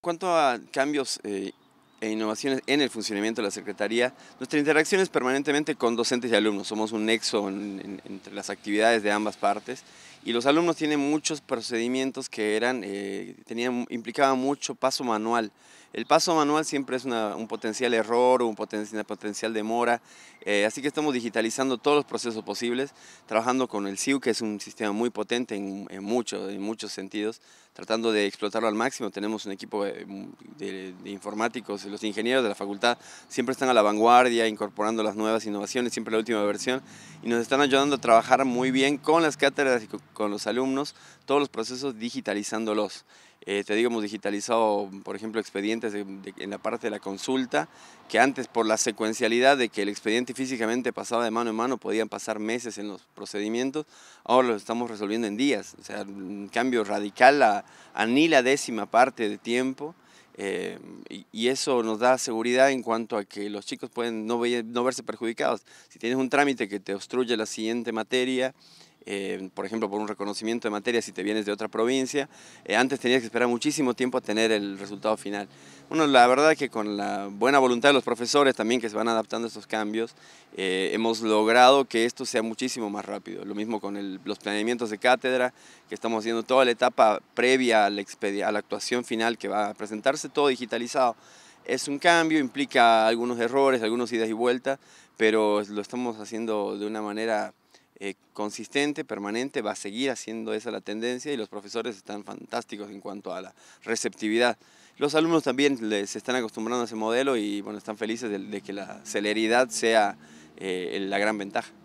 cuanto a cambios eh, e innovaciones en el funcionamiento de la Secretaría, nuestra interacción es permanentemente con docentes y alumnos. Somos un nexo entre las actividades de ambas partes y los alumnos tienen muchos procedimientos que eran, eh, tenían, implicaban mucho paso manual. El paso manual siempre es un potencial error o un potencial demora, eh, así que estamos digitalizando todos los procesos posibles, trabajando con el CIU, que es un sistema muy potente en, en, en muchos sentidos, tratando de explotarlo al máximo. Tenemos un equipo de, eh, de, de informáticos, los ingenieros de la facultad siempre están a la vanguardia, incorporando las nuevas innovaciones, siempre la última versión, y nos están ayudando a trabajar muy bien con las cátedras y con los alumnos todos los procesos digitalizándolos. Eh, te digo, hemos digitalizado, por ejemplo, expedientes en la parte de la consulta, que antes por la secuencialidad de que el expediente físicamente pasaba de mano en mano, podían pasar meses en los procedimientos, ahora lo estamos resolviendo en días. O sea, un cambio radical a, a ni la décima parte de tiempo. Eh, y, eso nos da seguridad en cuanto a que los chicos pueden no, no verse perjudicados. Si tienes un trámite que te obstruye la siguiente materia, eh, por ejemplo, por un reconocimiento de materia si te vienes de otra provincia, eh, antes tenías que esperar muchísimo tiempo a tener el resultado final. Bueno, la verdad que con la buena voluntad de los profesores también que se van adaptando a estos cambios, eh, hemos logrado que esto sea muchísimo más rápido. Lo mismo con los planeamientos de cátedra, que estamos haciendo toda la etapa previa a la, actuación final que va a presentarse, todo digitalizado es un cambio, implica algunos errores, algunas ideas y vueltas, pero lo estamos haciendo de una manera eh, consistente, permanente, va a seguir haciendo esa la tendencia y los profesores están fantásticos en cuanto a la receptividad. Los alumnos también se están acostumbrando a ese modelo y bueno, están felices de, que la celeridad sea eh, la gran ventaja.